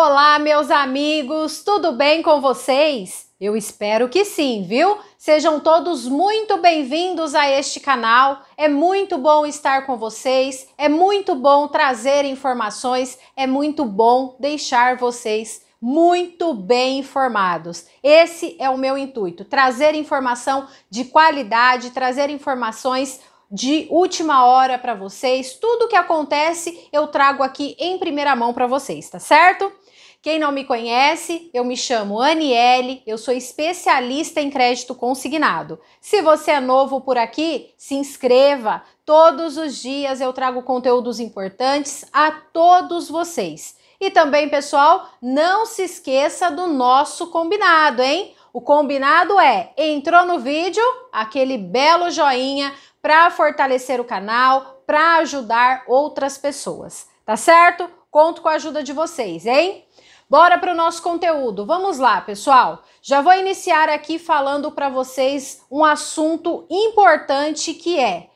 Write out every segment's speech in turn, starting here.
Olá, meus amigos, tudo bem com vocês? Eu espero que sim, viu? Sejam todos muito bem-vindos a este canal. É muito bom estar com vocês, é muito bom trazer informações, é muito bom deixar vocês muito bem informados. Esse é o meu intuito: trazer informação de qualidade, trazer informações de última hora para vocês. Tudo que acontece eu trago aqui em primeira mão para vocês, tá certo? Quem não me conhece, eu me chamo Aniele, eu sou especialista em crédito consignado. Se você é novo por aqui, se inscreva. Todos os dias eu trago conteúdos importantes a todos vocês. E também, pessoal, não se esqueça do nosso combinado, hein? O combinado é: entrou no vídeo, aquele belo joinha para fortalecer o canal, para ajudar outras pessoas, tá certo? Conto com a ajuda de vocês, hein? Bora para o nosso conteúdo. Vamos lá, pessoal. Já vou iniciar aqui falando para vocês um assunto importante que é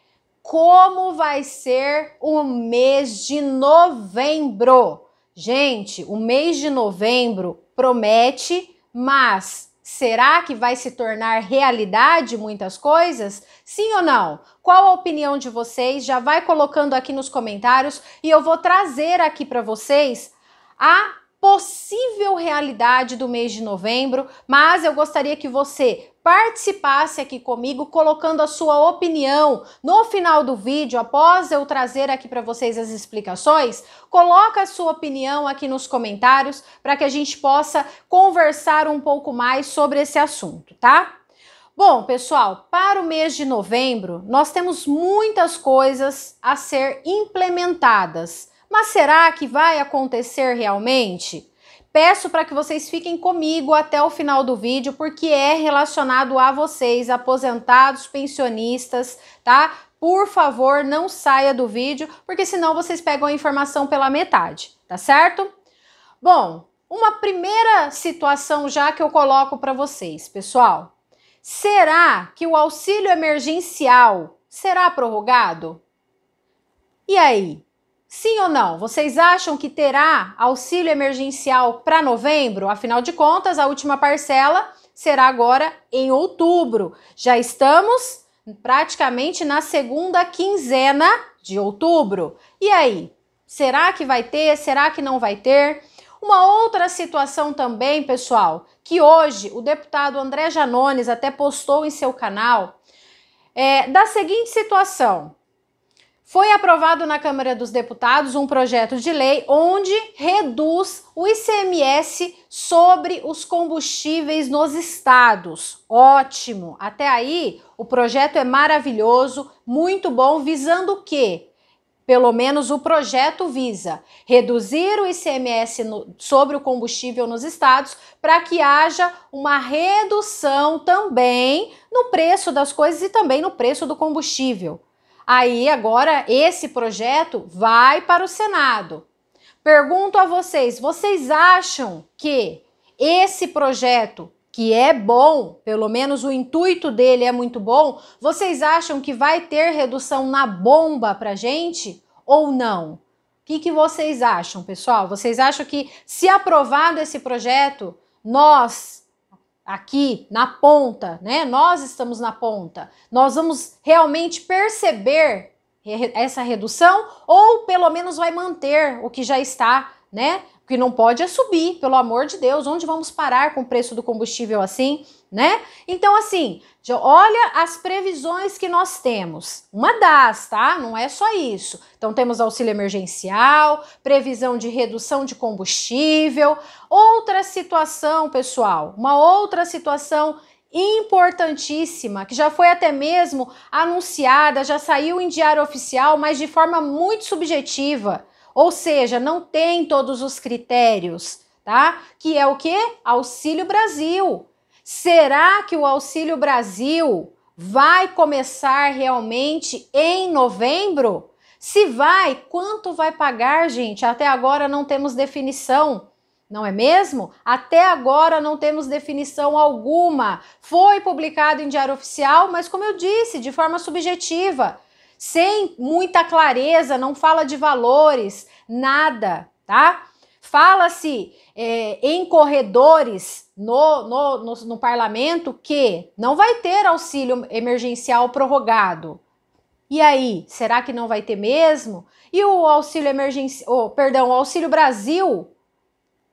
como vai ser o mês de novembro. Gente, o mês de novembro promete, mas será que vai se tornar realidade muitas coisas? Sim ou não? Qual a opinião de vocês? Já vai colocando aqui nos comentários e eu vou trazer aqui para vocês a possível realidade do mês de novembro, mas eu gostaria que você participasse aqui comigo colocando a sua opinião no final do vídeo, após eu trazer aqui para vocês as explicações, coloca a sua opinião aqui nos comentários para que a gente possa conversar um pouco mais sobre esse assunto, tá? Bom, pessoal, para o mês de novembro, nós temos muitas coisas a ser implementadas mas será que vai acontecer realmente? Peço para que vocês fiquem comigo até o final do vídeo, porque é relacionado a vocês, aposentados, pensionistas, tá? Por favor, não saia do vídeo, porque senão vocês pegam a informação pela metade, tá certo? Bom, uma primeira situação já que eu coloco para vocês, pessoal. Será que o auxílio emergencial será prorrogado? E aí, Sim ou não? Vocês acham que terá auxílio emergencial para novembro? Afinal de contas, a última parcela será agora em outubro. Já estamos praticamente na segunda quinzena de outubro. E aí? Será que vai ter? Será que não vai ter? Uma outra situação também, pessoal, que hoje o deputado André Janones até postou em seu canal, é da seguinte situação. Foi aprovado na Câmara dos Deputados um projeto de lei onde reduz o ICMS sobre os combustíveis nos estados. Ótimo! Até aí, o projeto é maravilhoso, muito bom, visando o quê? Pelo menos o projeto visa reduzir o ICMS no, sobre o combustível nos estados para que haja uma redução também no preço das coisas e também no preço do combustível. Aí agora esse projeto vai para o Senado. Pergunto a vocês, vocês acham que esse projeto que é bom, pelo menos o intuito dele é muito bom, vocês acham que vai ter redução na bomba para gente ou não? O que, que, vocês acham, pessoal? Vocês acham que, se aprovado esse projeto, nós aqui na ponta, né? Nós estamos na ponta. Nós vamos realmente perceber essa redução ou pelo menos vai manter o que já está, né? O que não pode é subir, pelo amor de Deus. Onde vamos parar com o preço do combustível assim? né? Então, assim, olha as previsões que nós temos. Uma das, tá? Não é só isso. Então, temos auxílio emergencial, previsão de redução de combustível. Outra situação, pessoal, uma outra situação importantíssima, que já foi até mesmo anunciada, já saiu em diário oficial, mas de forma muito subjetiva, ou seja, não tem todos os critérios, tá? Que é o que? Auxílio Brasil. Será que o Auxílio Brasil vai começar realmente em novembro? Se vai, quanto vai pagar, gente? Até agora não temos definição. Não é mesmo? Até agora não temos definição alguma. Foi publicado em diário oficial, mas como eu disse, de forma subjetiva, sem muita clareza, não fala de valores, nada, tá? Fala-se é, em corredores no, no, no, no parlamento que não vai ter auxílio emergencial prorrogado. E aí, será que não vai ter mesmo? E o auxílio emergencial, oh, perdão, o auxílio Brasil?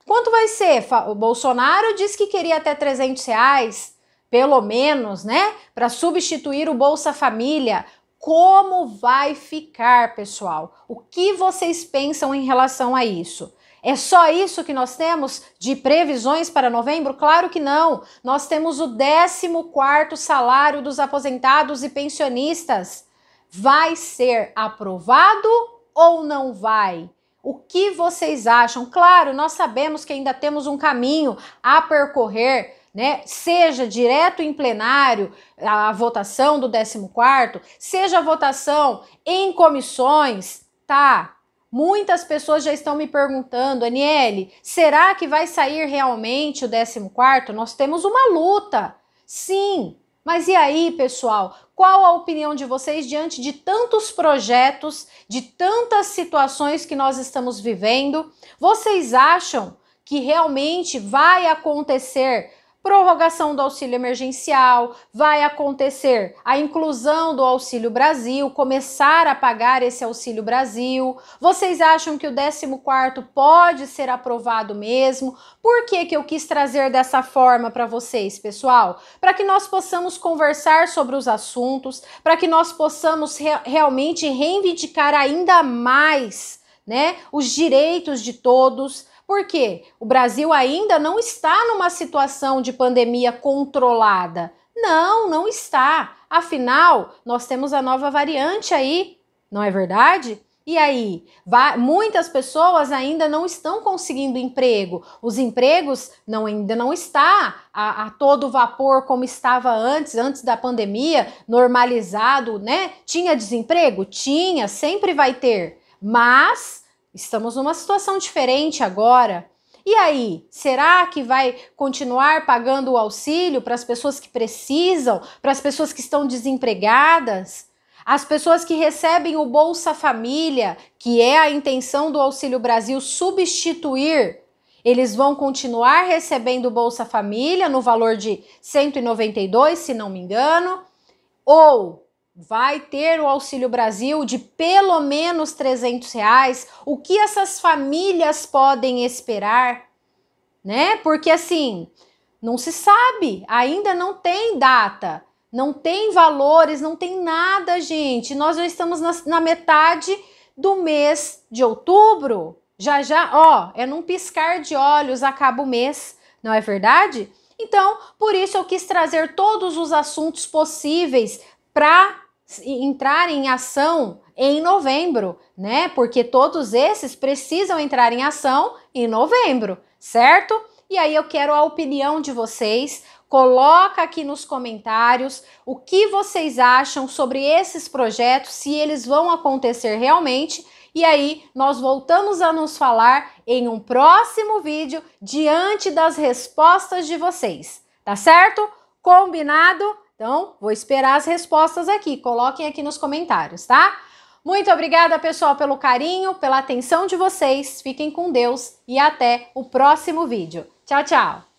Quanto vai ser? O Bolsonaro disse que queria até 300 reais, pelo menos, né? Para substituir o Bolsa Família. Como vai ficar, pessoal? O que vocês pensam em relação a isso? É só isso que nós temos de previsões para novembro? Claro que não. Nós temos o 14º salário dos aposentados e pensionistas. Vai ser aprovado ou não vai? O que vocês acham? Claro, nós sabemos que ainda temos um caminho a percorrer, né? Seja direto em plenário a, votação do 14º, seja a votação em comissões, tá? Muitas pessoas já estão me perguntando, Aniele, será que vai sair realmente o 14? Nós temos uma luta. Sim, mas e aí, pessoal? Qual a opinião de vocês diante de tantos projetos, de tantas situações que nós estamos vivendo? Vocês acham que realmente vai acontecer prorrogação do auxílio emergencial, vai acontecer a inclusão do Auxílio Brasil, começar a pagar esse Auxílio Brasil. Vocês acham que o 14º pode ser aprovado mesmo? Por que que eu quis trazer dessa forma para vocês, pessoal? Para que nós possamos conversar sobre os assuntos, para que nós possamos re realmente reivindicar ainda mais né, os direitos de todos, porque o Brasil ainda não está numa situação de pandemia controlada. Não, não está. Afinal, nós temos a nova variante aí, não é verdade? E aí, muitas pessoas ainda não estão conseguindo emprego. Os empregos não, ainda não está a, a todo vapor como estava antes, antes da pandemia, normalizado, né? Tinha desemprego? Tinha, sempre vai ter. Mas Estamos numa situação diferente agora. E aí, será que vai continuar pagando o auxílio para as pessoas que precisam, para as pessoas que estão desempregadas? As pessoas que recebem o Bolsa Família, que é a intenção do Auxílio Brasil substituir, eles vão continuar recebendo o Bolsa Família no valor de 192, se não me engano, ou vai ter o Auxílio Brasil de pelo menos 300 reais? O que essas famílias podem esperar? Né? Porque assim, não se sabe, ainda não tem data, não tem valores, não tem nada, gente. Nós já estamos na, na metade do mês de outubro. Já já, ó, é num piscar de olhos acaba o mês, não é verdade? Então, por isso eu quis trazer todos os assuntos possíveis para entrar em ação em novembro, né? Porque todos esses precisam entrar em ação em novembro, certo? E aí eu quero a opinião de vocês. Coloca aqui nos comentários o que vocês acham sobre esses projetos, se eles vão acontecer realmente. E aí nós voltamos a nos falar em um próximo vídeo diante das respostas de vocês, tá certo? Combinado? Então, vou esperar as respostas aqui. Coloquem aqui nos comentários, tá? Muito obrigada, pessoal, pelo carinho, pela atenção de vocês. Fiquem com Deus e até o próximo vídeo. Tchau, tchau!